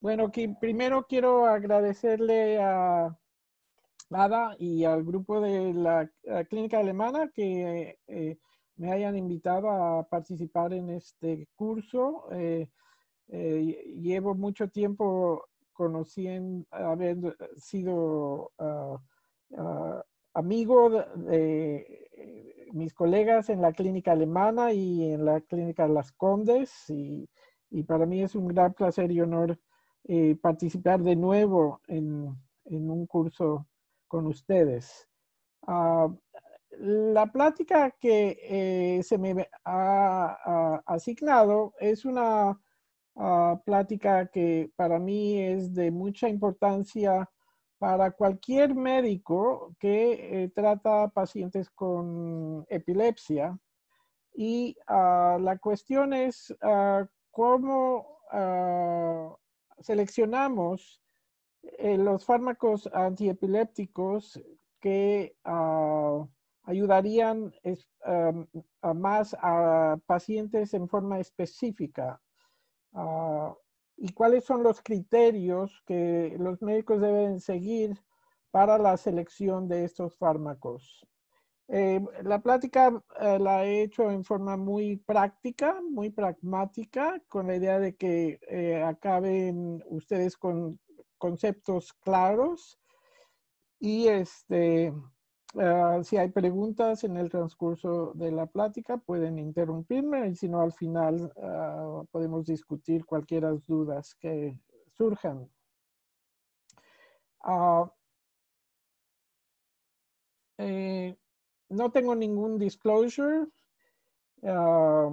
Bueno, que primero quiero agradecerle a Ada y al grupo de la, clínica alemana que eh, me hayan invitado a participar en este curso. Eh, eh, llevo mucho tiempo conociendo, haber sido ah, ah, amigo de, mis colegas en la clínica alemana y en la clínica Las Condes y para mí es un gran placer y honor eh, participar de nuevo en, un curso con ustedes. Ah, la plática que eh, se me ha, asignado es una ah, plática que para mí es de mucha importancia para cualquier médico que eh, trata pacientes con epilepsia. Y ah, la cuestión es cómo seleccionamos eh, los fármacos antiepilépticos que ah, ayudarían más a pacientes en forma específica. Ah, ¿Y cuáles son los criterios que los médicos deben seguir para la selección de estos fármacos? Eh, la plática eh, la he hecho en forma muy práctica, muy pragmática, con la idea de que eh, acaben ustedes con conceptos claros y este, si hay preguntas en el transcurso de la plática pueden interrumpirme y si no al final podemos discutir cualquiera dudas que surjan. Ah, no tengo ningún disclosure. Ah,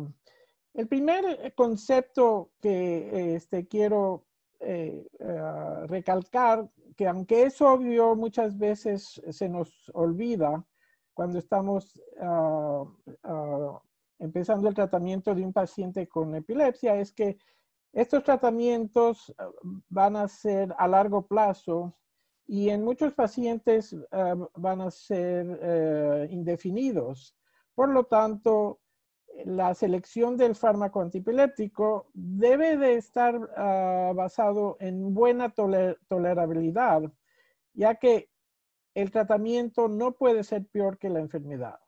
el primer concepto que este, quiero eh, ah, recalcar, que aunque es obvio, muchas veces se nos olvida cuando estamos ah, empezando el tratamiento de un paciente con epilepsia, es que estos tratamientos van a ser a largo plazo y en muchos pacientes ah, van a ser eh, indefinidos. Por lo tanto, la selección del fármaco antiepiléptico debe de estar ah, basado en buena tolerabilidad, ya que el tratamiento no puede ser peor que la enfermedad.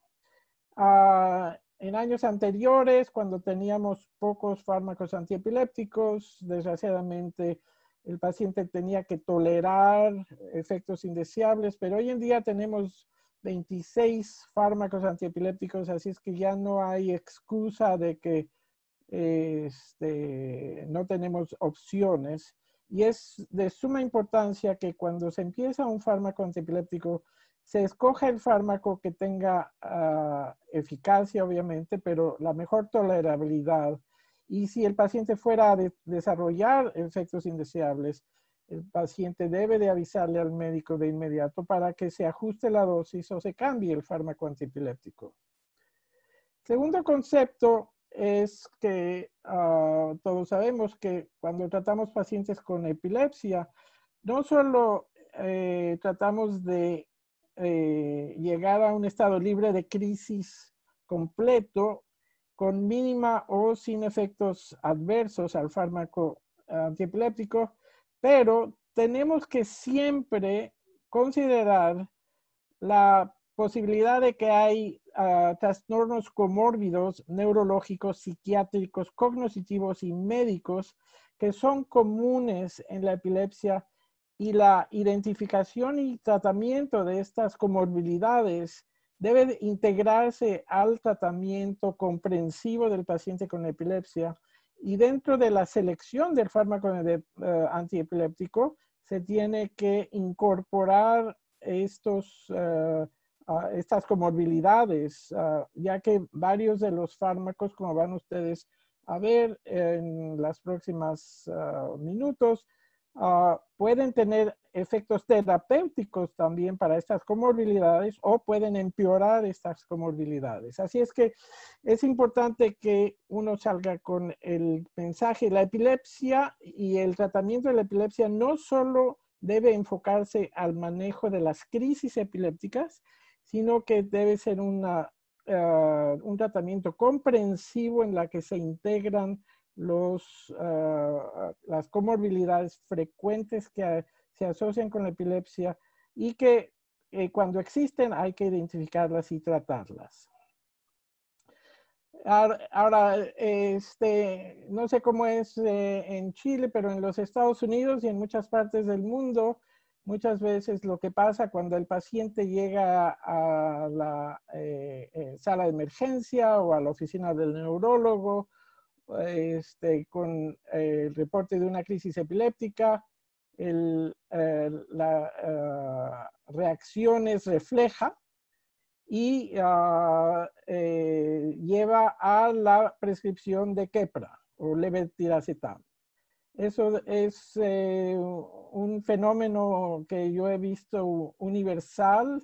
Ah, en años anteriores, cuando teníamos pocos fármacos antiepilépticos, desgraciadamente el paciente tenía que tolerar efectos indeseables, pero hoy en día tenemos 26 fármacos antiepilépticos, así es que ya no hay excusa de que este, no tenemos opciones. Y es de suma importancia que cuando se empieza un fármaco antiepiléptico, se escoja el fármaco que tenga ah, eficacia, obviamente, pero la mejor tolerabilidad y si el paciente fuera a desarrollar efectos indeseables, el paciente debe de avisarle al médico de inmediato para que se ajuste la dosis o se cambie el fármaco antiepiléptico. Segundo concepto es que ah, todos sabemos que cuando tratamos pacientes con epilepsia, no solo eh, tratamos de eh, llegar a un estado libre de crisis completo con mínima o sin efectos adversos al fármaco antiepiléptico, pero tenemos que siempre considerar la posibilidad de que hay ah, trastornos comórbidos neurológicos, psiquiátricos, cognitivos y médicos que son comunes en la epilepsia y la identificación y tratamiento de estas comorbilidades debe integrarse al tratamiento comprensivo del paciente con epilepsia y dentro de la selección del fármaco eh, antiepiléptico se tiene que incorporar eh, estas comorbilidades, eh, ya que varios de los fármacos, como van ustedes a ver en los próximos minutos, Ah, pueden tener efectos terapéuticos también para estas comorbilidades o pueden empeorar estas comorbilidades. Así es que es importante que uno salga con el mensaje. La epilepsia y el tratamiento de la epilepsia no solo debe enfocarse al manejo de las crisis epilépticas, sino que debe ser ah, un tratamiento comprensivo en la que se integran Ah, ah, las comorbilidades frecuentes que se asocian con la epilepsia y que eh, cuando existen hay que identificarlas y tratarlas. Ahora, este, no sé cómo es eh, en Chile, pero en los Estados Unidos y en muchas partes del mundo, muchas veces lo que pasa cuando el paciente llega a la eh, sala de emergencia o a la oficina del neurólogo este, con eh, el reporte de una crisis epiléptica, eh, la ah, reacciones refleja y ah, eh, lleva a la prescripción de quepra o levetiracetam. Eso es un fenómeno que yo he visto universal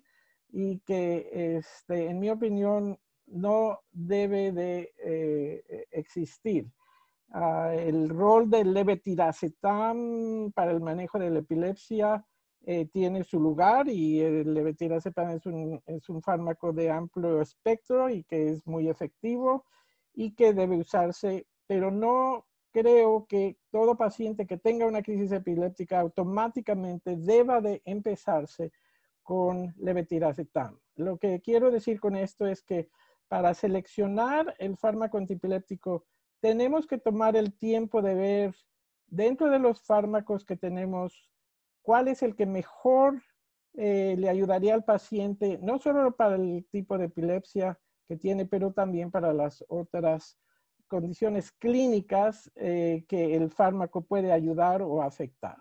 y que este, en mi opinión no debe de eh, eh, existir. Ah, el rol del levetiracetam para el manejo de la epilepsia eh, tiene su lugar y el levetiracetam es un, es un fármaco de amplio espectro y que es muy efectivo y que debe usarse, pero no creo que todo paciente que tenga una crisis epiléptica automáticamente deba de empezarse con levetiracetam. Lo que quiero decir con esto es que para seleccionar el fármaco antiepiléptico tenemos que tomar el tiempo de ver dentro de los fármacos que tenemos cuál es el que mejor eh, le ayudaría al paciente, no solo para el tipo de epilepsia que tiene, pero también para las otras condiciones clínicas eh, que el fármaco puede ayudar o afectar.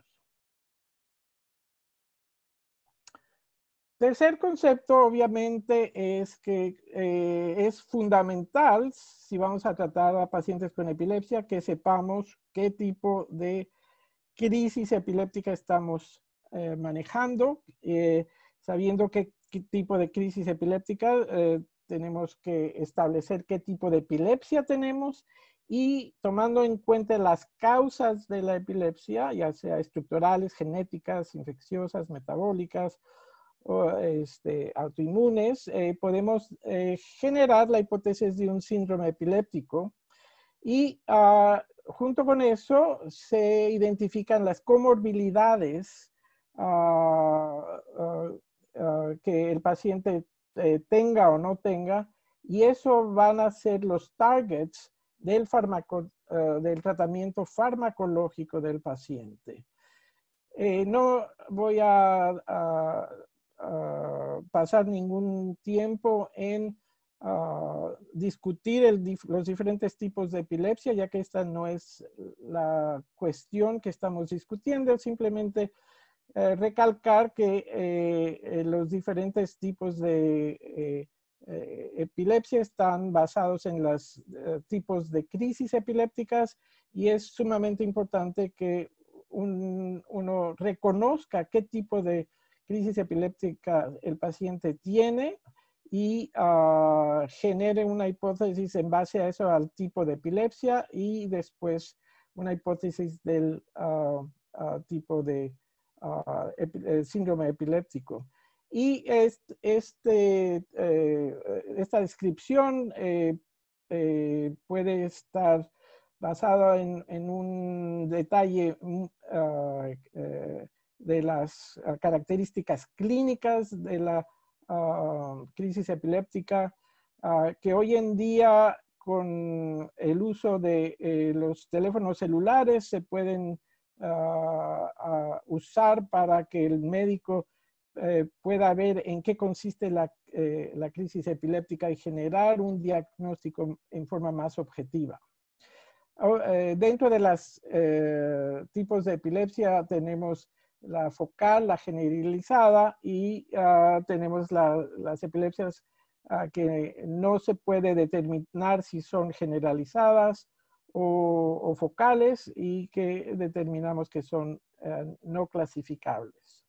Tercer concepto, obviamente, es que eh, es fundamental, si vamos a tratar a pacientes con epilepsia, que sepamos qué tipo de crisis epiléptica estamos eh, manejando, eh, sabiendo qué, qué, tipo de crisis epiléptica tenemos que establecer qué tipo de epilepsia tenemos y tomando en cuenta las causas de la epilepsia, ya sea estructurales, genéticas, infecciosas, metabólicas, este, autoinmunes, eh, podemos eh, generar la hipótesis de un síndrome epiléptico y ah, junto con eso se identifican las comorbilidades ah, ah, que el paciente eh, tenga o no tenga y eso van a ser los targets del, del tratamiento farmacológico del paciente. no voy a Ah, pasar ningún tiempo en ah, discutir los diferentes tipos de epilepsia, ya que esta no es la cuestión que estamos discutiendo, simplemente eh, recalcar que eh, eh, los diferentes tipos de epilepsia están basados en los tipos de crisis epilépticas y es sumamente importante que uno reconozca qué tipo de crisis epiléptica el paciente tiene y ah, genere una hipótesis en base a eso al tipo de epilepsia y después una hipótesis del ah, ah, tipo de eh, síndrome epiléptico. Y este, eh, esta descripción eh, puede estar basada en, en un detalle mm, de las ah, características clínicas de la ah, crisis epiléptica, ah, que hoy en día con el uso de eh, los teléfonos celulares se pueden usar para que el médico eh, pueda ver en qué consiste eh, la, crisis epiléptica y generar un diagnóstico en forma más objetiva. Oh, dentro de los tipos de epilepsia tenemos la focal, la generalizada y ah, tenemos las epilepsias ah, que no se puede determinar si son generalizadas o, focales y que determinamos que son eh, no clasificables.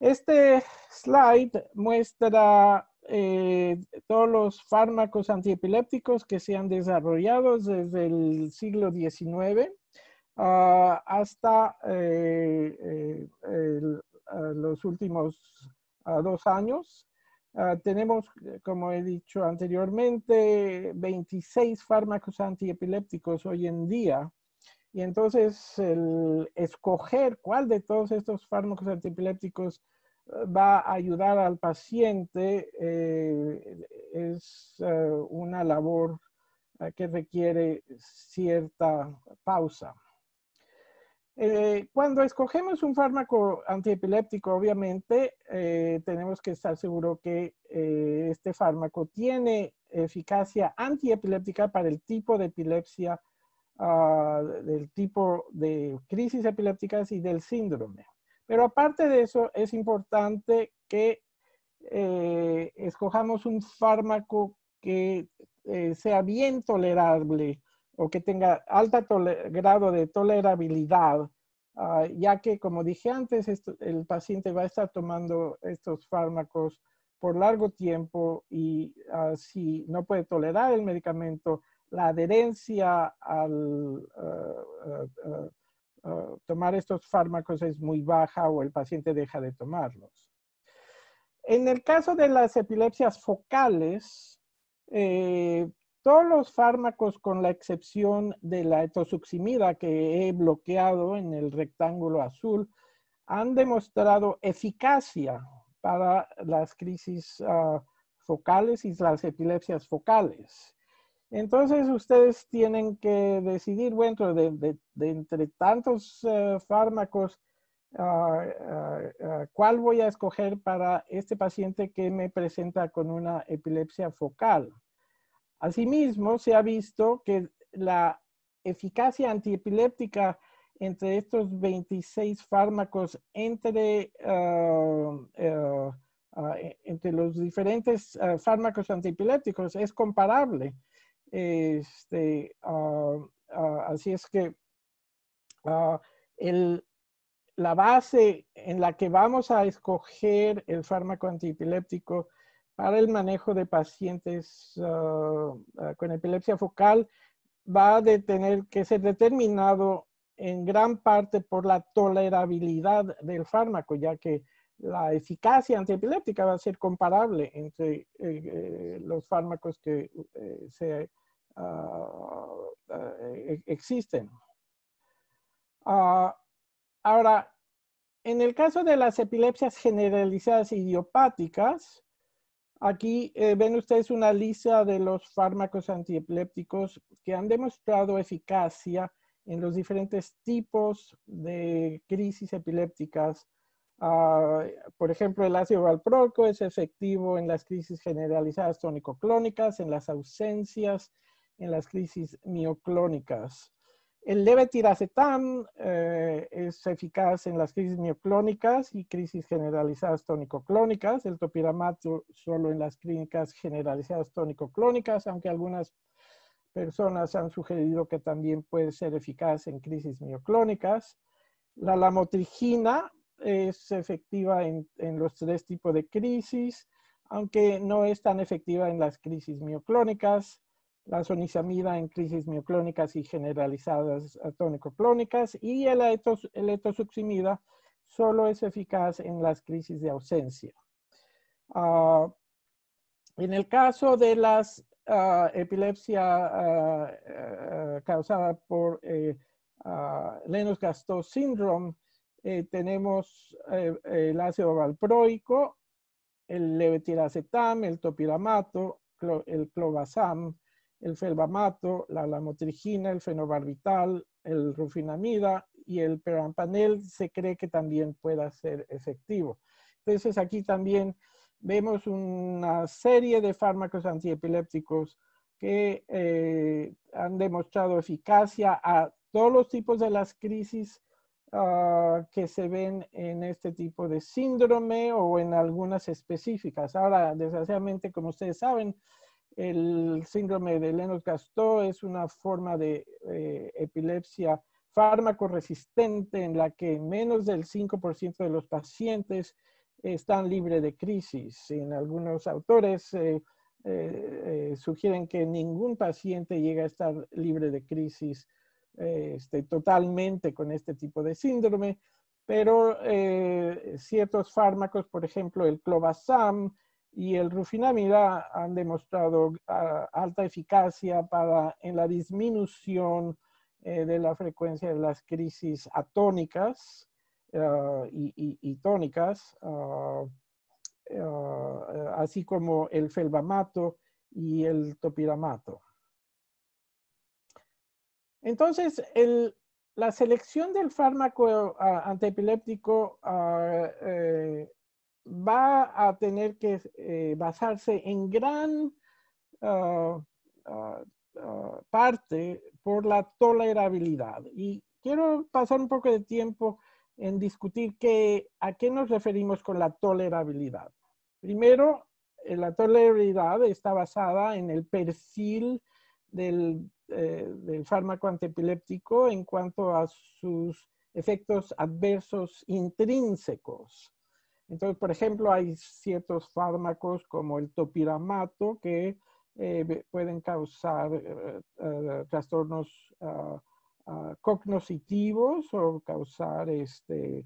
Este slide muestra eh, todos los fármacos antiepilépticos que se han desarrollado desde el siglo XIX Ah, hasta eh, eh, los últimos dos años. Ah, tenemos, eh, como he dicho anteriormente, 26 fármacos antiepilépticos hoy en día. Y entonces el escoger cuál de todos estos fármacos antiepilépticos va a ayudar al paciente es una labor que requiere cierta pausa. Eh, cuando escogemos un fármaco antiepiléptico, obviamente eh, tenemos que estar seguros que eh, este fármaco tiene eficacia antiepiléptica para el tipo de epilepsia, ah, del tipo de crisis epilépticas y del síndrome. Pero aparte de eso, es importante que escojamos un fármaco que sea bien tolerable o que tenga alto grado de tolerabilidad, ah, ya que, como dije antes, el paciente va a estar tomando estos fármacos por largo tiempo y ah, si no puede tolerar el medicamento, la adherencia al ah, tomar estos fármacos es muy baja o el paciente deja de tomarlos. En el caso de las epilepsias focales, eh, todos los fármacos, con la excepción de la etosuximida que he bloqueado en el rectángulo azul, han demostrado eficacia para las crisis ah, focales y las epilepsias focales. Entonces ustedes tienen que decidir, bueno, de, entre tantos eh, fármacos, ah, ah, ¿cuál voy a escoger para este paciente que me presenta con una epilepsia focal? Asimismo, se ha visto que la eficacia antiepiléptica entre estos 26 fármacos, entre, ah, eh, ah, eh, entre los diferentes ah, fármacos antiepilépticos, es comparable. Este, así es que la base en la que vamos a escoger el fármaco antiepiléptico para el manejo de pacientes ah, ah, con epilepsia focal va a tener que ser determinado en gran parte por la tolerabilidad del fármaco, ya que la eficacia antiepiléptica va a ser comparable entre eh, eh, los fármacos que eh, ah, e-, existen. ahora, en el caso de las epilepsias generalizadas idiopáticas, Aquí eh, ven ustedes una lista de los fármacos antiepilépticos que han demostrado eficacia en los diferentes tipos de crisis epilépticas. Ah, por ejemplo, el ácido valproico es efectivo en las crisis generalizadas tónico-clónicas, en las ausencias, en las crisis mioclónicas. El levetiracetam eh, es eficaz en las crisis mioclónicas y crisis generalizadas tónico-clónicas. El topiramato solo en las clínicas generalizadas tónico-clónicas, aunque algunas personas han sugerido que también puede ser eficaz en crisis mioclónicas. La lamotrigina es efectiva en, los tres tipos de crisis, aunque no es tan efectiva en las crisis mioclónicas la sonisamida en crisis mioclónicas y generalizadas tónico clónicas y el, etosuximida solo es eficaz en las crisis de ausencia. Ah, en el caso de las ah, epilepsia ah, causada por eh, Lennox Gastaut syndrome, eh, tenemos eh, el ácido valproico, el levetiracetam, el topiramato, el clobazam, el felbamato, la lamotrigina, el fenobarbital, el rufinamida y el perampanel se cree que también pueda ser efectivo. Entonces aquí también vemos una serie de fármacos antiepilépticos que eh, han demostrado eficacia a todos los tipos de las crisis ah, que se ven en este tipo de síndrome o en algunas específicas. Ahora, desgraciadamente, como ustedes saben, el síndrome de Lennox-Gastaut es una forma de eh, epilepsia fármaco resistente en la que menos del 5% de los pacientes están libres de crisis. En algunos autores eh, eh, sugieren que ningún paciente llega a estar libre de crisis este, totalmente con este tipo de síndrome, pero ciertos fármacos, por ejemplo el clobazam, y el rufinamida han demostrado ah, alta eficacia para, en la disminución eh, de la frecuencia de las crisis atónicas ah, y, tónicas, ah, así como el felbamato y el topiramato. Entonces, la selección del fármaco antiepiléptico eh, va a tener que eh, basarse en gran ah, ah, ah, parte por la tolerabilidad. Y quiero pasar un poco de tiempo en discutir a qué nos referimos con la tolerabilidad. Primero, eh, la tolerabilidad está basada en el perfil del, eh, del fármaco antiepiléptico en cuanto a sus efectos adversos intrínsecos. Entonces, por ejemplo, hay ciertos fármacos como el topiramato que eh, pueden causar eh, eh, trastornos ah, ah, cognositivos o causar este,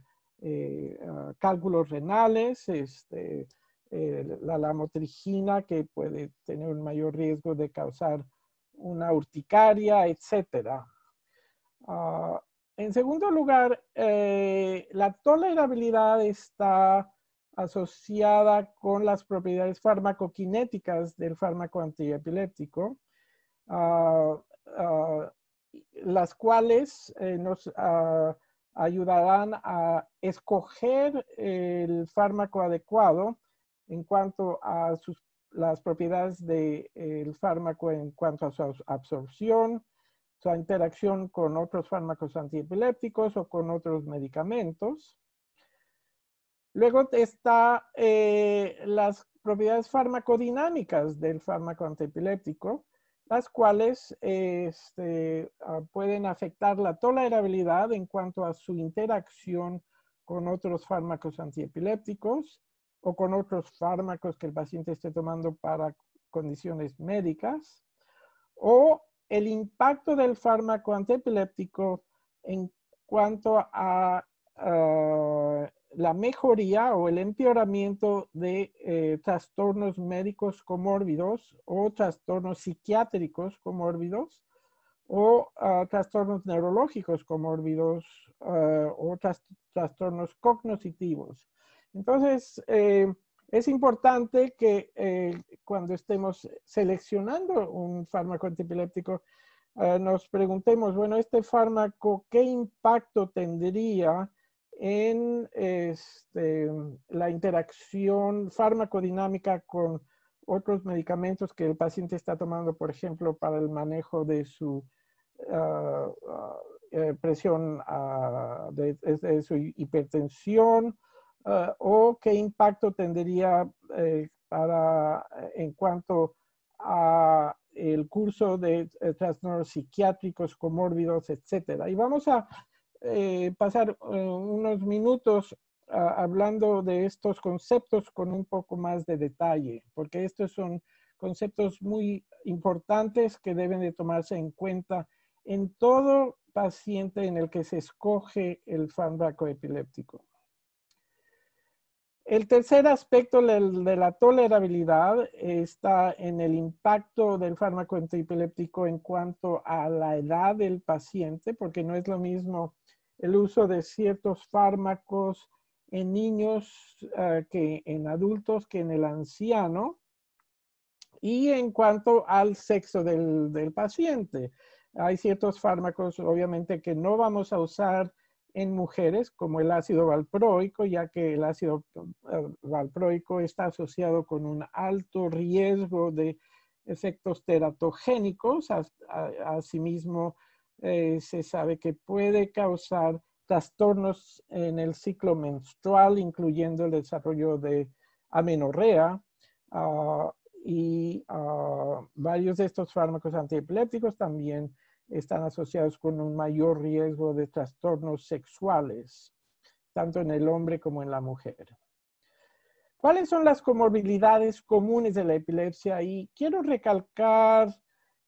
ah, cálculos renales, este, la lamotrigina que puede tener un mayor riesgo de causar una urticaria, etcétera. En segundo lugar, eh, la tolerabilidad está asociada con las propiedades farmacocinéticas del fármaco antiepiléptico, ah, ah, las cuales eh, nos ah, ayudarán a escoger el fármaco adecuado en cuanto a las propiedades del fármaco, en cuanto a su absorción, su interacción con otros fármacos antiepilépticos o con otros medicamentos. Luego está eh, las propiedades farmacodinámicas del fármaco antiepiléptico, las cuales este, ah, pueden afectar la tolerabilidad en cuanto a su interacción con otros fármacos antiepilépticos o con otros fármacos que el paciente esté tomando para condiciones médicas o el impacto del fármaco antiepiléptico en cuanto a la mejoría o el empeoramiento de eh, trastornos médicos comórbidos o trastornos psiquiátricos comórbidos o ah, trastornos neurológicos comórbidos ah, o trastornos cognitivos. Entonces, eh, es importante que eh, cuando estemos seleccionando un fármaco antipiléptico, eh, nos preguntemos, bueno, este fármaco, ¿qué impacto tendría en este, la interacción farmacodinámica con otros medicamentos que el paciente está tomando, por ejemplo, para el manejo de su ah, ah, eh, presión, ah, de, su hipertensión Ah, o qué impacto tendría eh, para, en cuanto a el curso de eh, trastornos psiquiátricos comórbidos, etcétera. Y vamos a eh, pasar unos minutos ah, hablando de estos conceptos con un poco más de detalle, porque estos son conceptos muy importantes que deben de tomarse en cuenta en todo paciente en el que se escoge el fármaco epiléptico. El tercer aspecto de la tolerabilidad está en el impacto del fármaco antiepiléptico en cuanto a la edad del paciente, porque no es lo mismo el uso de ciertos fármacos en niños eh, que en adultos que en el anciano. Y en cuanto al sexo del paciente, hay ciertos fármacos, obviamente, que no vamos a usar en mujeres como el ácido valproico, ya que el ácido eh, valproico está asociado con un alto riesgo de efectos teratogénicos. Asimismo, eh, se sabe que puede causar trastornos en el ciclo menstrual, incluyendo el desarrollo de amenorrea. Ah, y ah, varios de estos fármacos antiepilépticos también están asociados con un mayor riesgo de trastornos sexuales, tanto en el hombre como en la mujer. ¿Cuáles son las comorbilidades comunes de la epilepsia? Y quiero recalcar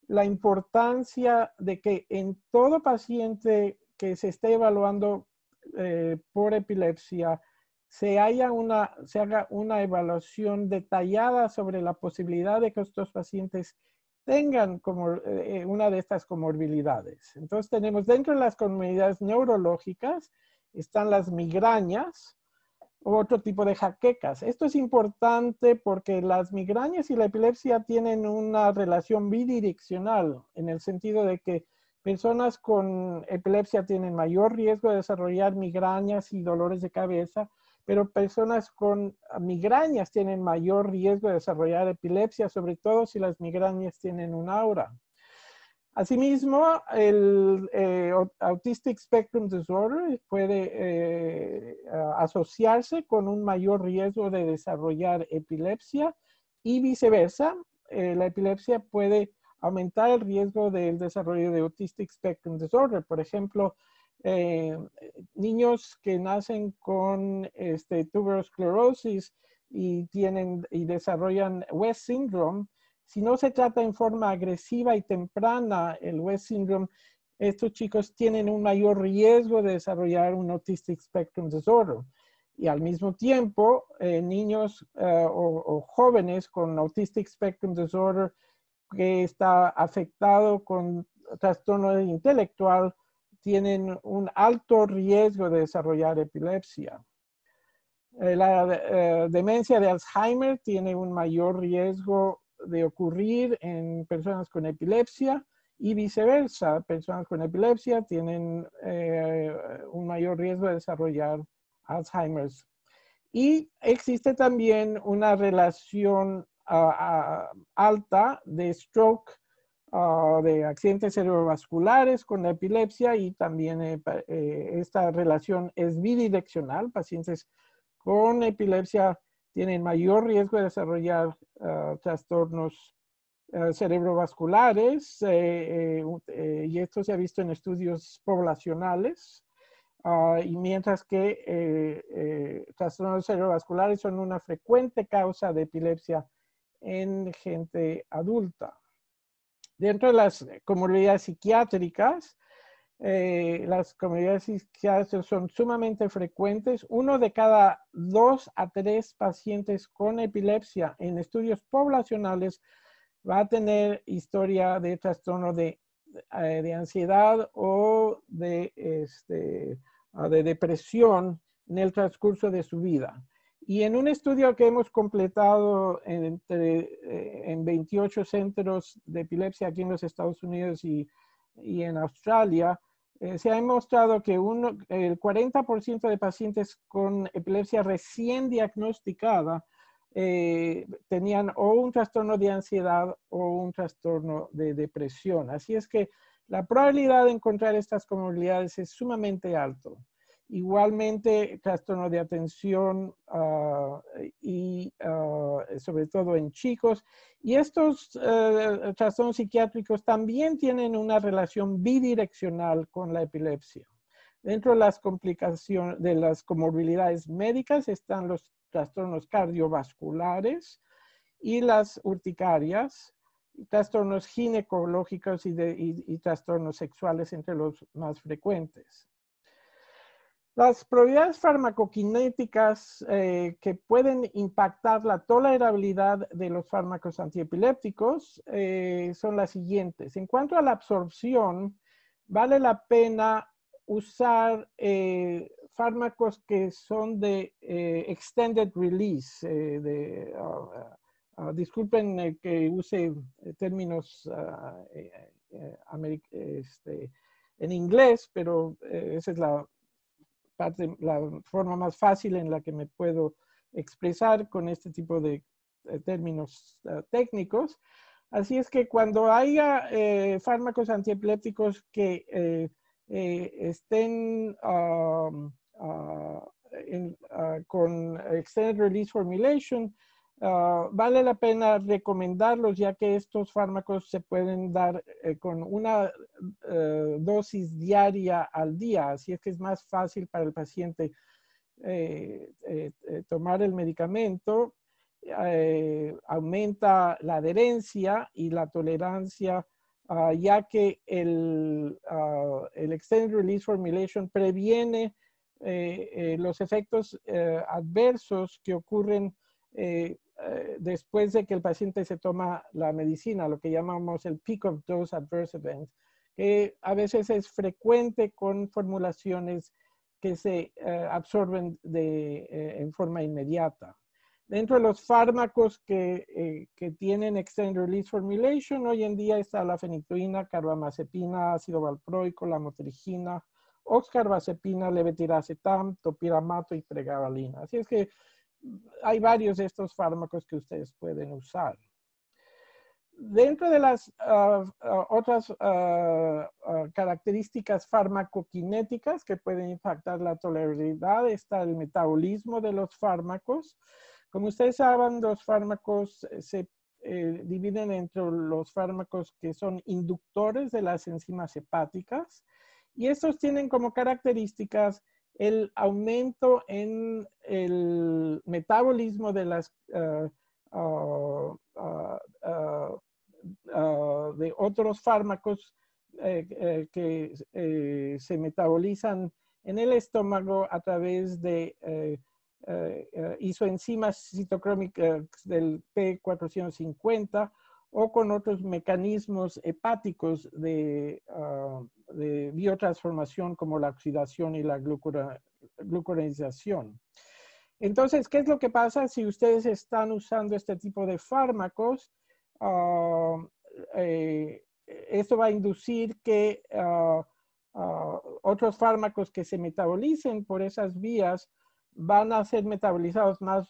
la importancia de que en todo paciente que se esté evaluando eh, por epilepsia, se, haya se haga una evaluación detallada sobre la posibilidad de que estos pacientes tengan como, eh, eh, una de estas comorbilidades. Entonces tenemos dentro de las comorbilidades neurológicas están las migrañas u otro tipo de jaquecas. Esto es importante porque las migrañas y la epilepsia tienen una relación bidireccional en el sentido de que personas con epilepsia tienen mayor riesgo de desarrollar migrañas y dolores de cabeza, pero personas con ah, migrañas tienen mayor riesgo de desarrollar epilepsia, sobre todo si las migrañas tienen un aura. Asimismo, el eh, Autistic Spectrum Disorder puede eh, asociarse con un mayor riesgo de desarrollar epilepsia y viceversa. Eh, la epilepsia puede aumentar el riesgo del desarrollo de Autistic Spectrum Disorder. Por ejemplo, eh, niños que nacen con este, tuberosclerosis y, tienen, y desarrollan West syndrome, si no se trata en forma agresiva y temprana el West syndrome, estos chicos tienen un mayor riesgo de desarrollar un autistic spectrum disorder. Y al mismo tiempo, eh, niños eh, o, o, jóvenes con autistic spectrum disorder que está afectado con trastorno intelectual tienen un alto riesgo de desarrollar epilepsia. Eh, la eh, demencia de Alzheimer tiene un mayor riesgo de ocurrir en personas con epilepsia y viceversa. Personas con epilepsia tienen eh, un mayor riesgo de desarrollar Alzheimer. Y existe también una relación ah, ah, alta de stroke Ah, de accidentes cerebrovasculares con epilepsia y también eh, eh, esta relación es bidireccional. Pacientes con epilepsia tienen mayor riesgo de desarrollar ah, trastornos ah, cerebrovasculares eh, y esto se ha visto en estudios poblacionales. y mientras que trastornos cerebrovasculares son una frecuente causa de epilepsia en gente adulta dentro de las eh, comunidades psiquiátricas, eh, las comunidades psiquiátricas son sumamente frecuentes. Uno de cada dos a tres pacientes con epilepsia en estudios poblacionales va a tener historia de trastorno de, eh, ansiedad o este, ah, de depresión en el transcurso de su vida. Y en un estudio que hemos completado entre, eh, en 28 centros de epilepsia aquí en los Estados Unidos y, y en Australia, eh, se ha demostrado que el 40% de pacientes con epilepsia recién diagnosticada eh, tenían o un trastorno de ansiedad o un trastorno de depresión. Así es que la probabilidad de encontrar estas comorbilidades es sumamente alto. Igualmente, trastorno de atención ah, y ah, sobre todo en chicos. Y estos eh, trastornos psiquiátricos también tienen una relación bidireccional con la epilepsia. Dentro de las complicaciones, de las comorbilidades médicas están los trastornos cardiovasculares y las urticarias, trastornos ginecológicos y, y trastornos sexuales entre los más frecuentes. Las propiedades farmacokinéticas eh, que pueden impactar la tolerabilidad de los fármacos antiepilépticos eh, son las siguientes. En cuanto a la absorción, vale la pena usar eh, fármacos que son de extended release. De, ah, ah, disculpen que use términos ah, este, en inglés, pero esa es la parte, la forma más fácil en la que me puedo expresar con este tipo de eh, términos eh, técnicos. Así es que cuando haya eh, fármacos antiepilépticos que estén um, ah, ah, con Extended Release Formulation, Ah, vale la pena recomendarlos ya que estos fármacos se pueden dar eh, con una eh, dosis diaria al día, así es que es más fácil para el paciente eh, tomar el medicamento, aumenta la adherencia y la tolerancia. Ah, ya que el, ah, el, Extended Release Formulation previene los efectos adversos que ocurren eh, eh, después de que el paciente se toma la medicina, lo que llamamos el peak of dose adverse events, que a veces es frecuente con formulaciones que se eh, absorben de, eh, en forma inmediata. Dentro de los fármacos que, que, tienen extended release formulation, hoy en día está la fenitoína, carbamazepina, ácido valproico, la motrigina, oxcarbazepina, levetiracetam, topiramato y pregabalina. Así es que hay varios de estos fármacos que ustedes pueden usar. Dentro de las ah, ah, otras ah, características farmacoquinéticas que pueden impactar la tolerabilidad está el metabolismo de los fármacos. Como ustedes saben, los fármacos eh, se eh, dividen entre los fármacos que son inductores de las enzimas hepáticas y estos tienen como características el aumento en el metabolismo de las eh, ah, ah, ah, de otros fármacos eh, eh, que se metabolizan en el estómago a través de isoenzimas citocrómicas del P450 o con otros mecanismos hepáticos ah, de, biotransformación como la oxidación y la glucuronización. Entonces, ¿qué es lo que pasa si ustedes están usando este tipo de fármacos? Ah, eh, esto va a inducir que ah, otros fármacos que se metabolicen por esas vías van a ser metabolizados más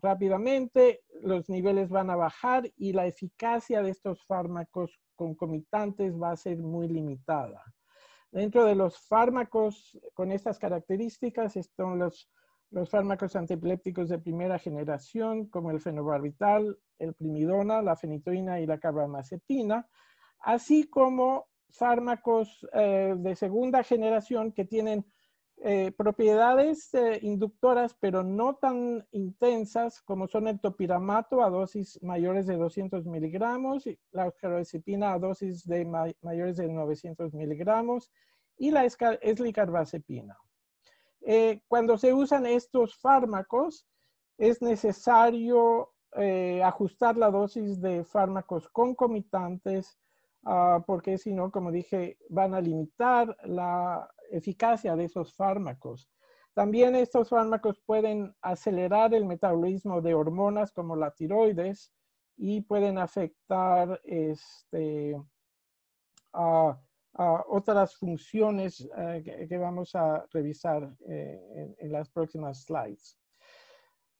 rápidamente, los niveles van a bajar y la eficacia de estos fármacos concomitantes va a ser muy limitada. Dentro de los fármacos con estas características están los, fármacos antiepilépticos de primera generación, como el fenobarbital, el primidona, la fenitoína y la carbamazepina, así como fármacos eh, de segunda generación que tienen eh, propiedades eh, inductoras, pero no tan intensas como son el topiramato a dosis mayores de 200 miligramos, la oxcarbazepina a dosis de mayores de 900 miligramos y la eslicarbazepina. Eh, cuando se usan estos fármacos, es necesario ajustar la dosis de fármacos concomitantes, ah, porque si no, como dije, van a limitar la eficacia de esos fármacos. También estos fármacos pueden acelerar el metabolismo de hormonas como la tiroides y pueden afectar este, a, otras funciones eh, que, vamos a revisar eh, en las próximas slides.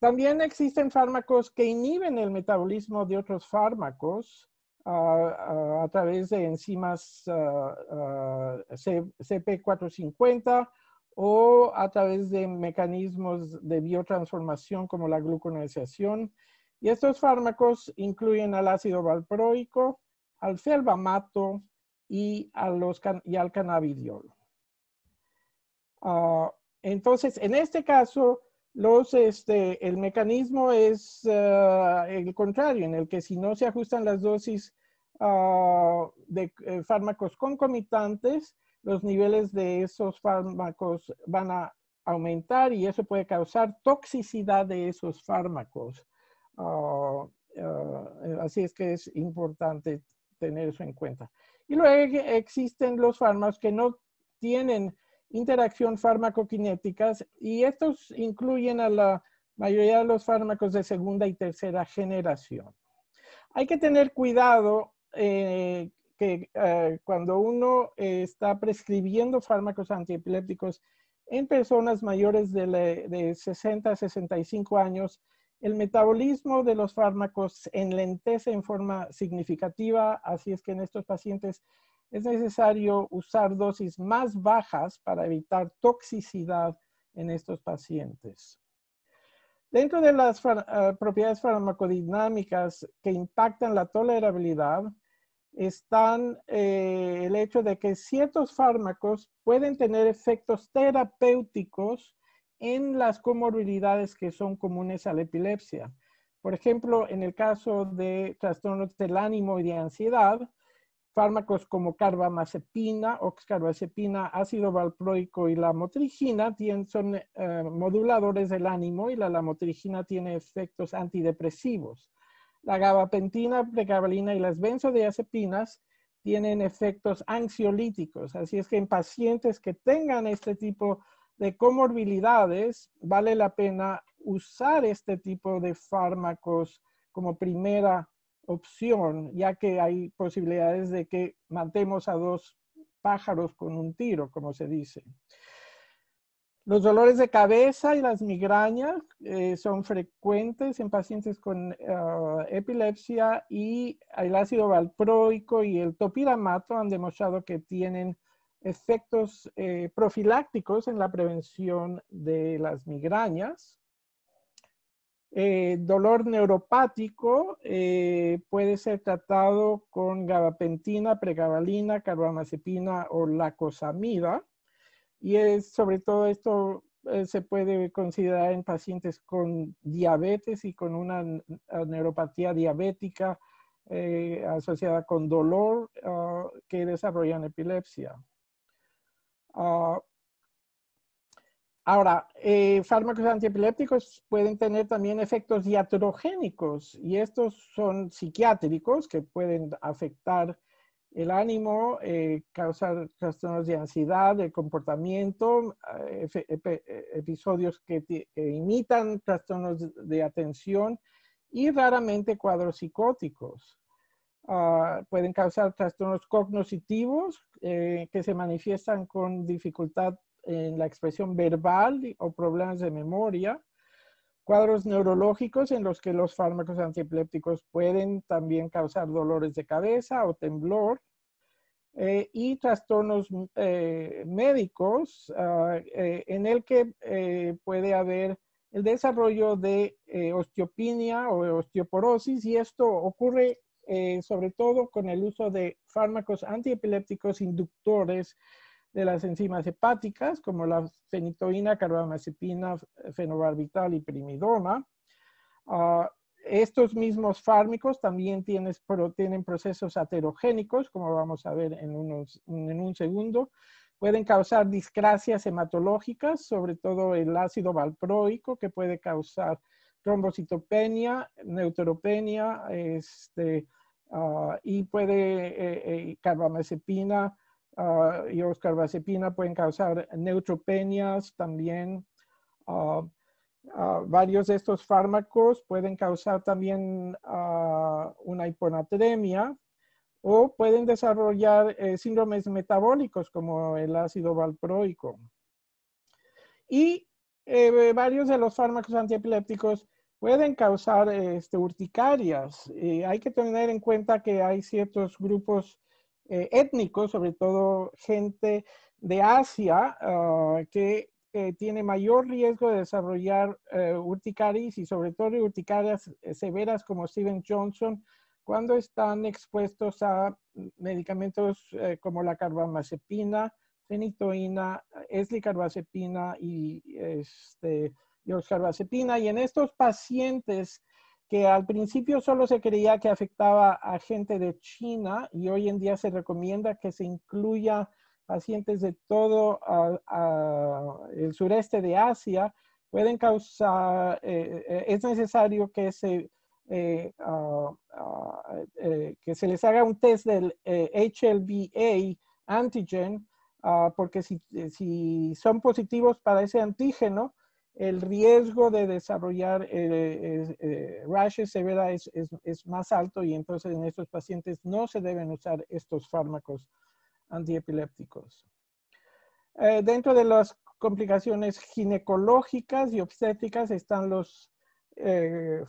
También existen fármacos que inhiben el metabolismo de otros fármacos a través de enzimas ah, ah, CP450 o a través de mecanismos de biotransformación como la gluconización Y estos fármacos incluyen al ácido valproico, al felbamato y, y al cannabidiol. Ah, entonces, en este caso, este, el mecanismo es ah, el contrario, en el que si no se ajustan las dosis ah, de eh, fármacos concomitantes, los niveles de esos fármacos van a aumentar y eso puede causar toxicidad de esos fármacos. Ah, así es que es importante tener eso en cuenta. Y luego existen los fármacos que no tienen interacción farmacocinéticas y estos incluyen a la mayoría de los fármacos de segunda y tercera generación. Hay que tener cuidado eh, que eh, cuando uno eh, está prescribiendo fármacos antiepilépticos en personas mayores de, de 60 a 65 años, el metabolismo de los fármacos enlentece en forma significativa, así es que en estos pacientes es necesario usar dosis más bajas para evitar toxicidad en estos pacientes. Dentro de las eh, propiedades farmacodinámicas que impactan la tolerabilidad están eh, el hecho de que ciertos fármacos pueden tener efectos terapéuticos en las comorbilidades que son comunes a la epilepsia. Por ejemplo, en el caso de trastornos del ánimo y de ansiedad, Fármacos como carbamazepina, oxcarbazepina, ácido valproico y la motrigina tienen, son eh, moduladores del ánimo y la lamotrigina tiene efectos antidepresivos. La gabapentina, pregabalina y las benzodiazepinas tienen efectos ansiolíticos. Así es que en pacientes que tengan este tipo de comorbilidades, vale la pena usar este tipo de fármacos como primera opción, ya que hay posibilidades de que matemos a dos pájaros con un tiro, como se dice. Los dolores de cabeza y las migrañas eh, son frecuentes en pacientes con ah, epilepsia y el ácido valproico y el topiramato han demostrado que tienen efectos eh, profilácticos en la prevención de las migrañas. Eh, dolor neuropático eh, puede ser tratado con gabapentina, pregabalina, carbamazepina o lacosamida. Y sobre todo esto eh, se puede considerar en pacientes con diabetes y con una neuropatía diabética asociada con dolor ah, que desarrollan epilepsia. Ah, Ahora, eh, fármacos antiepilépticos pueden tener también efectos diatrogénicos y estos son psiquiátricos que pueden afectar el ánimo, eh, causar trastornos de ansiedad, de comportamiento, eh, episodios que, imitan trastornos de atención y raramente cuadros psicóticos. Ah, pueden causar trastornos cognitivos que se manifiestan con dificultad en la expresión verbal o problemas de memoria, cuadros neurológicos en los que los fármacos antiepilépticos pueden también causar dolores de cabeza o temblor, eh, y trastornos eh, médicos ah, eh, en el que puede haber el desarrollo de osteopenia o osteoporosis y esto ocurre sobre todo con el uso de fármacos antiepilépticos inductores de las enzimas hepáticas, como la fenitoína, carbamazepina, fenobarbital y primidoma. Ah, estos mismos fármicos también tienen, procesos aterogénicos, como vamos a ver en, un segundo. Pueden causar discrasias hematológicas, sobre todo el ácido valproico, que puede causar trombocitopenia, neutropenia este, ah, y puede eh, eh, carbamazepina, y oscarbazepina pueden causar neutropenias también. varios de estos fármacos pueden causar también una hiponatremia o pueden desarrollar eh, síndromes metabólicos como el ácido valproico. Y eh, varios de los fármacos antiepilépticos pueden causar este, urticarias. Eh, hay que tener en cuenta que hay ciertos grupos eh, sobre todo gente de Asia, ah, que eh, tiene mayor riesgo de desarrollar eh, urticarias y sobre todo urticarias eh, severas como Steven Johnson cuando están expuestos a medicamentos como la carbamazepina, fenitoína, eslicarbazepina y, este, Y en estos pacientes que al principio solo se creía que afectaba a gente de China y hoy en día se recomienda que se incluya pacientes de todo el sureste de Asia, pueden causar, eh, eh, es necesario que se, eh, ah, ah, que se les haga un test del HLVA antigen, ah, porque si, si son positivos para ese antígeno, el riesgo de desarrollar eh, eh, rashes severa es, más alto y entonces en estos pacientes no se deben usar estos fármacos antiepilépticos. Eh, dentro de las complicaciones ginecológicas y obstétricas están los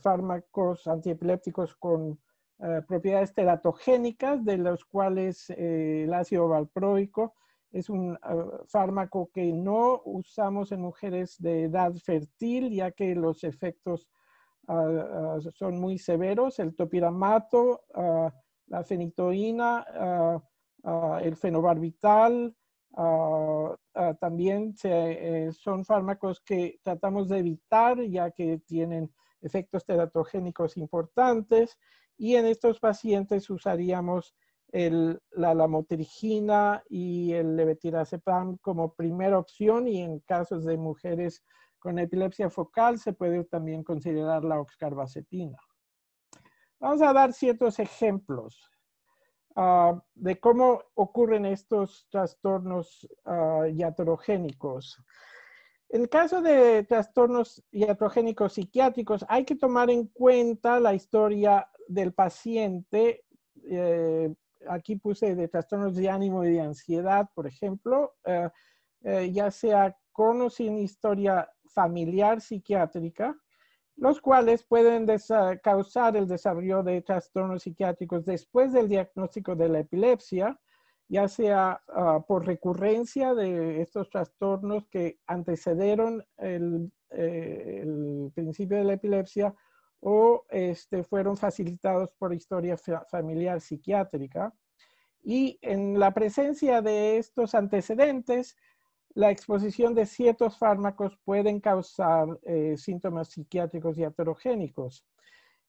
fármacos antiepilépticos con propiedades teratogénicas, de los cuales el ácido valproico es un ah, fármaco que no usamos en mujeres de edad fértil, ya que los efectos ah, ah, son muy severos. El topiramato, la fenitoína, el fenobarbital, también eh, son fármacos que tratamos de evitar, ya que tienen efectos teratogénicos importantes. Y en estos pacientes usaríamos la lamotrigina y el levetiracepam como primera opción y en casos de mujeres con epilepsia focal se puede también considerar la oxcarbazepina. Vamos a dar ciertos ejemplos ah, de cómo ocurren estos trastornos ah, iatrogénicos. En el caso de trastornos iatrogénicos psiquiátricos, hay que tomar en cuenta la historia del paciente eh, aquí puse de trastornos de ánimo y de ansiedad, por ejemplo, eh, eh, ya sea con o sin historia familiar psiquiátrica, los cuales pueden causar el desarrollo de trastornos psiquiátricos después del diagnóstico de la epilepsia, ya sea ah, por recurrencia de estos trastornos que antecedieron el eh, principio de la epilepsia o este, fueron facilitados por historia familiar psiquiátrica. Y en la presencia de estos antecedentes, la exposición de ciertos fármacos pueden causar eh, síntomas psiquiátricos y heterogénicos.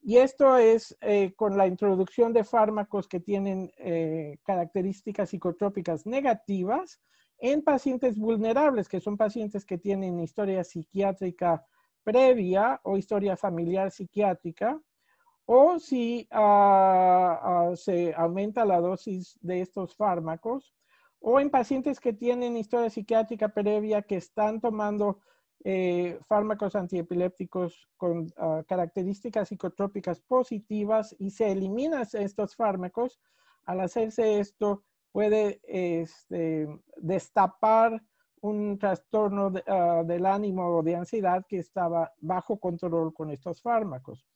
Y esto es eh, con la introducción de fármacos que tienen eh, características psicotrópicas negativas en pacientes vulnerables, que son pacientes que tienen historia psiquiátrica previa o historia familiar psiquiátrica, o si ah, ah, se aumenta la dosis de estos fármacos, o en pacientes que tienen historia psiquiátrica previa que están tomando eh, fármacos antiepilépticos con ah, características psicotrópicas positivas y se eliminan estos fármacos, al hacerse esto puede este, destapar un trastorno ah, del ánimo o de ansiedad que estaba bajo control con estos fármacos.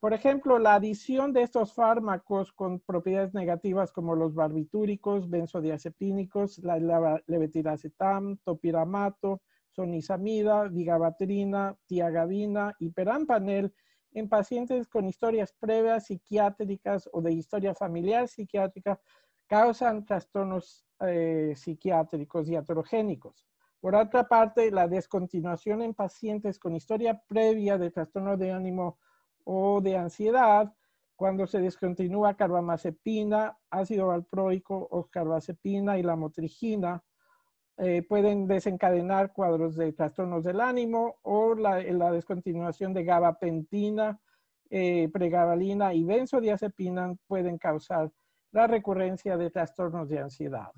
Por ejemplo, la adición de estos fármacos con propiedades negativas como los barbitúricos, benzodiazepínicos, la, levetiracetam, topiramato, sonizamida, vigabatrina, tiagabina y perampanel en pacientes con historias previas psiquiátricas o de historia familiar psiquiátrica causan trastornos eh, psiquiátricos y atrogénicos. Por otra parte, la descontinuación en pacientes con historia previa de trastorno de ánimo o de ansiedad, cuando se descontinúa carbamazepina, ácido valproico o carbazepina y la motrigina, eh, pueden desencadenar cuadros de trastornos del ánimo o la, descontinuación de gabapentina, eh, pregabalina y benzodiazepina pueden causar la recurrencia de trastornos de ansiedad.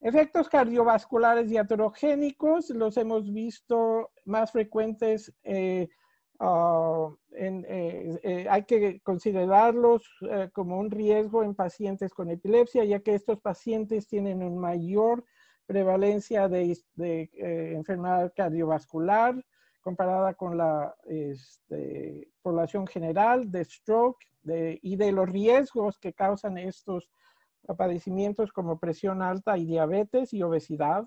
Efectos cardiovasculares y aterogénicos los hemos visto más frecuentes. Eh, ah, eh, eh, hay que considerarlos como un riesgo en pacientes con epilepsia, ya que estos pacientes tienen una mayor prevalencia de enfermedad cardiovascular comparada con la este, población general de stroke y de los riesgos que causan estos padecimientos como presión alta y diabetes y obesidad.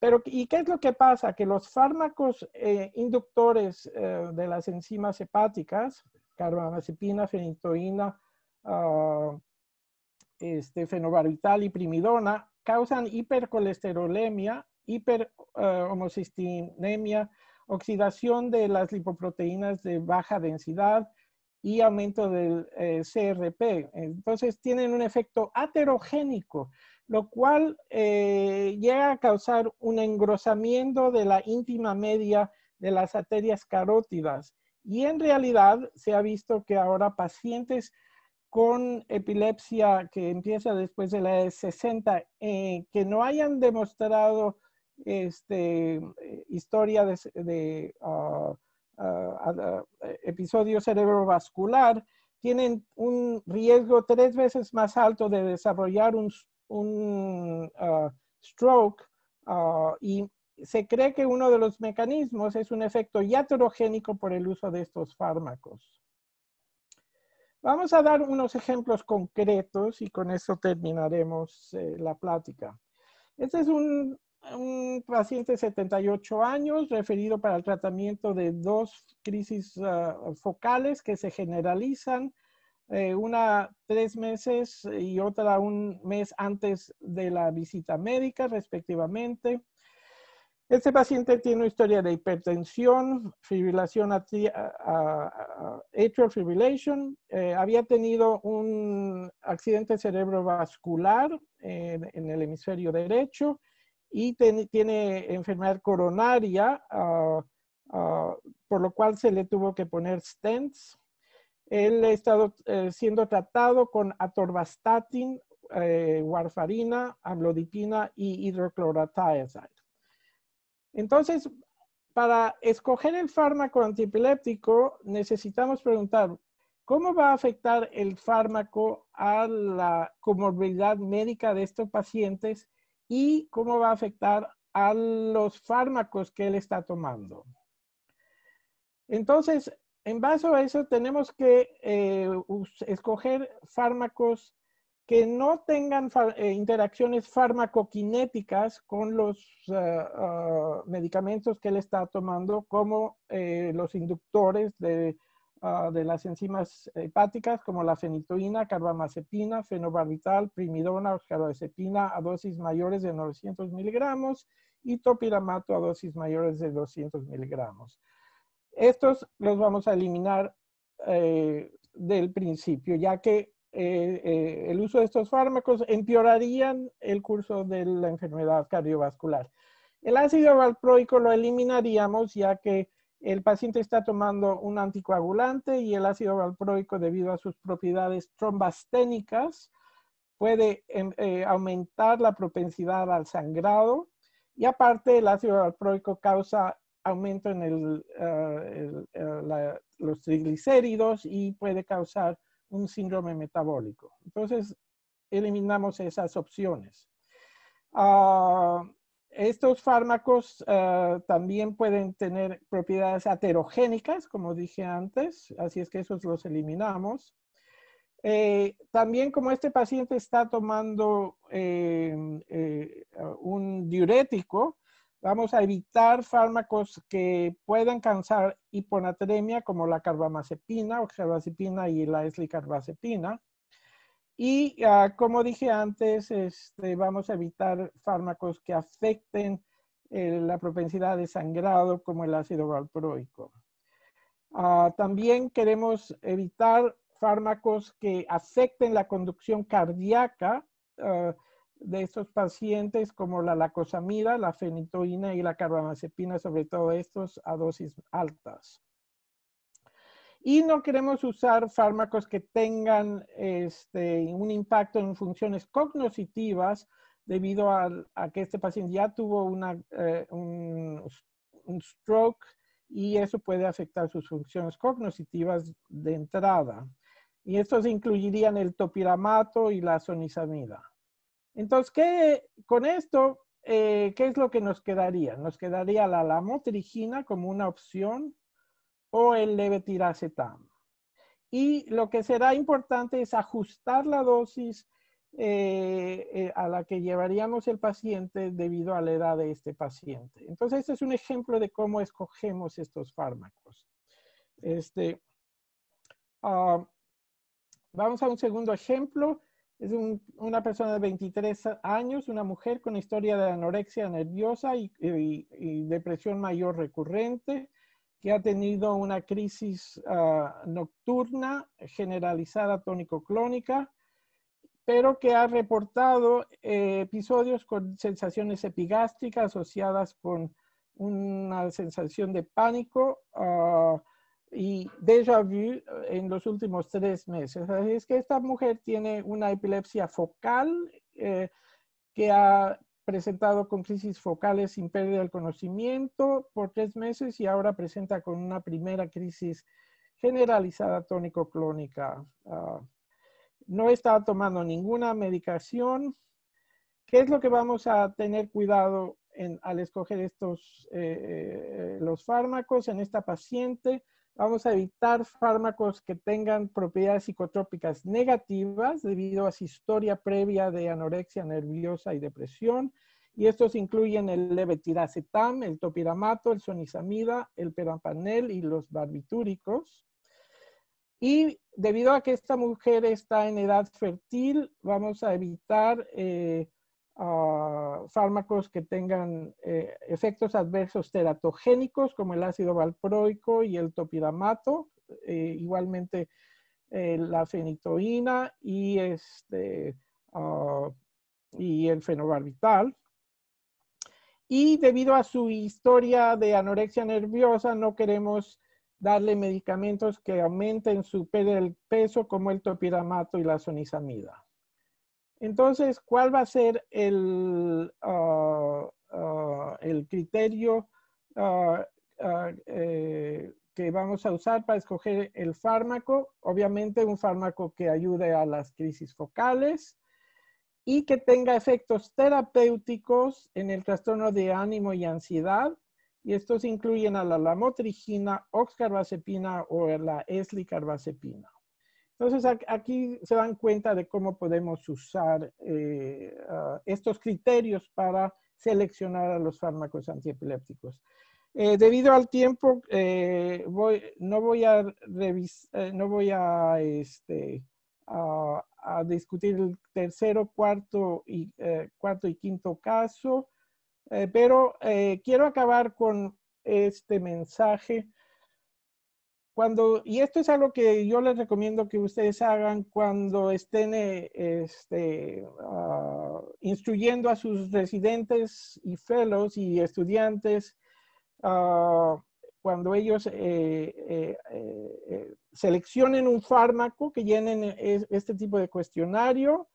Pero, ¿y qué es lo que pasa? Que los fármacos eh, inductores eh, de las enzimas hepáticas, carbamazepina, fenitoína, ah, este, fenobarbital y primidona, causan hipercolesterolemia, hiperhomocistinemia, eh, oxidación de las lipoproteínas de baja densidad y aumento del eh, CRP. Entonces tienen un efecto aterogénico, lo cual eh, llega a causar un engrosamiento de la íntima media de las arterias carótidas. Y en realidad se ha visto que ahora pacientes con epilepsia que empieza después de la 60, eh, que no hayan demostrado este, eh, historia de, ah, ah, ah, eh, episodio cerebrovascular tienen un riesgo tres veces más alto de desarrollar un, stroke y se cree que uno de los mecanismos es un efecto iatrogénico por el uso de estos fármacos. Vamos a dar unos ejemplos concretos y con eso terminaremos eh, la plática. Este es un un paciente de 78 años referido para el tratamiento de dos crisis ah, focales que se generalizan, eh, una tres meses y otra un mes antes de la visita médica, respectivamente. Este paciente tiene una historia de hipertensión, fibrilación ah, ah, atrial fibrillation. Eh, había tenido un accidente cerebrovascular en el hemisferio derecho y tiene enfermedad coronaria, ah, ah, por lo cual se le tuvo que poner stents. Él ha estado eh, siendo tratado con atorvastatin, eh, warfarina, amlodipina y hidroclorotiazide. Entonces, para escoger el fármaco antiepiléptico, necesitamos preguntar, ¿cómo va a afectar el fármaco a la comorbilidad médica de estos pacientes y cómo va a afectar a los fármacos que él está tomando. Entonces, en base a eso, tenemos que eh, escoger fármacos que no tengan eh, interacciones farmacokinéticas con los eh, ah, medicamentos que él está tomando, como los inductores de Ah, de las enzimas hepáticas como la fenitoína, carbamazepina, fenobarbital, primidona, carbazepina a dosis mayores de 900 miligramos y topiramato a dosis mayores de 200 miligramos. Estos los vamos a eliminar eh, del principio, ya que eh, eh, el uso de estos fármacos empeorarían el curso de la enfermedad cardiovascular. El ácido valproico lo eliminaríamos ya que el paciente está tomando un anticoagulante y el ácido valproico debido a sus propiedades trombasténicas puede em, eh, aumentar la propensidad al sangrado y aparte el ácido valproico causa aumento en eh, eh, los triglicéridos y puede causar un síndrome metabólico. Entonces, eliminamos esas opciones. Ah, estos fármacos eh, también pueden tener propiedades aterogénicas, como dije antes, así es que esos los eliminamos. Eh, también como este paciente está tomando em, eh, un diurético, vamos a evitar fármacos que puedan causar hiponatremia como la carbamazepina, oxazepina y la eslicarbazepina. Y ah, como dije antes, este, vamos a evitar fármacos que afecten eh, la propensidad de sangrado, como el ácido valproico. Ah, también queremos evitar fármacos que afecten la conducción cardíaca ah, de estos pacientes, como la lacosamida, la fenitoína y la carbamazepina, sobre todo estos a dosis altas y no queremos usar fármacos que tengan este, un impacto en funciones cognitivas debido a, que este paciente ya tuvo una, eh, un, stroke y eso puede afectar sus funciones cognitivas de entrada. Y estos incluirían el topiramato y la sonizamida. Entonces, ¿qué, con esto, eh, ¿qué es lo que nos quedaría? Nos quedaría la lamotrigina como una opción o el levetiracetam. Y lo que será importante es ajustar la dosis eh, eh, a la que llevaríamos el paciente debido a la edad de este paciente. Entonces, este es un ejemplo de cómo escogemos estos fármacos. Este, ah, vamos a un segundo ejemplo. Es una persona de 23 años, una mujer con historia de anorexia nerviosa y depresión mayor recurrente que ha tenido una crisis ah, nocturna generalizada tónico-clónica, pero que ha reportado eh, episodios con sensaciones epigástricas asociadas con una sensación de pánico ah, y déjà vu eh, en los últimos tres meses. es que esta mujer tiene una epilepsia focal eh, que ha presentado con crisis focales sin pérdida del conocimiento por tres meses y ahora presenta con una primera crisis generalizada tónico-clónica. Ah, no está tomando ninguna medicación. ¿Qué es lo que vamos a tener cuidado al escoger estos, eh, eh, eh, los fármacos en esta paciente? Vamos a evitar fármacos que tengan propiedades psicotrópicas negativas debido a su historia previa de anorexia nerviosa y depresión. Y estos incluyen el levetiracetam, el topiramato, el sonizamida, el perampanel y los barbitúricos. Y debido a que esta mujer está en edad fértil, vamos a evitar eh, Ah, fármacos que tengan eh, efectos adversos teratogénicos como el ácido valproico y el topiramato, eh, igualmente eh, la fenitoína y, este, ah, y el fenobarbital. Y debido a su historia de anorexia nerviosa, no queremos darle medicamentos que aumenten su peso como el topiramato y la sonizamida. Entonces, ¿cuál va a ser el, ah, ah, el criterio ah, eh, que vamos a usar para escoger el fármaco? Obviamente, un fármaco que ayude a las crisis focales y que tenga efectos terapéuticos en el trastorno de ánimo y ansiedad. Y estos incluyen a la lamotrigina, oxcarbazepina o la eslicarbazepina. Entonces, aquí se dan cuenta de cómo podemos usar eh, estos criterios para seleccionar a los fármacos antiepilépticos. Eh, debido al tiempo, eh, no voy a, no voy este, a, a, discutir el tercero, cuarto y, cuarto y quinto caso, pero quiero acabar con este mensaje y esto es algo que yo les recomiendo que ustedes hagan cuando estén eh, este, ah, instruyendo a sus residentes y fellows y estudiantes, ah, cuando ellos eh, eh, seleccionen un fármaco, que llenen este tipo de cuestionario,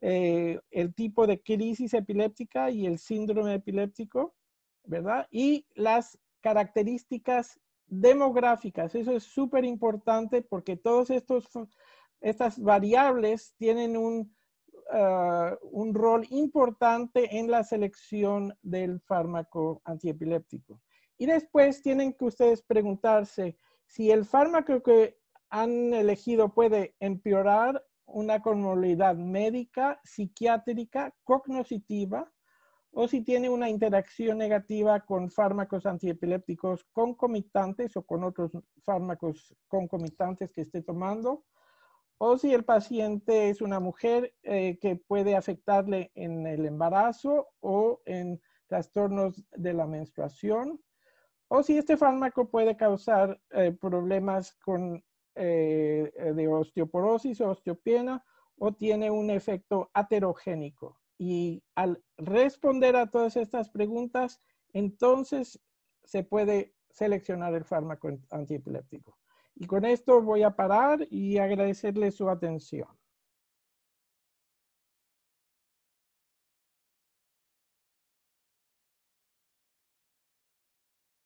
el tipo de crisis epiléptica y el síndrome epiléptico, ¿verdad? Y las características demográficas. Eso es súper importante porque todas estas variables tienen un, uh, un rol importante en la selección del fármaco antiepiléptico. Y después tienen que ustedes preguntarse si el fármaco que han elegido puede empeorar una comorbilidad médica, psiquiátrica, cognitiva, o si tiene una interacción negativa con fármacos antiepilépticos concomitantes o con otros fármacos concomitantes que esté tomando, o si el paciente es una mujer eh, que puede afectarle en el embarazo o en trastornos de la menstruación, o si este fármaco puede causar eh, problemas con, eh, de osteoporosis o osteopenia o tiene un efecto aterogénico. Y al responder a todas estas preguntas, entonces se puede seleccionar el fármaco antiepiléptico. Y con esto voy a parar y agradecerle su atención.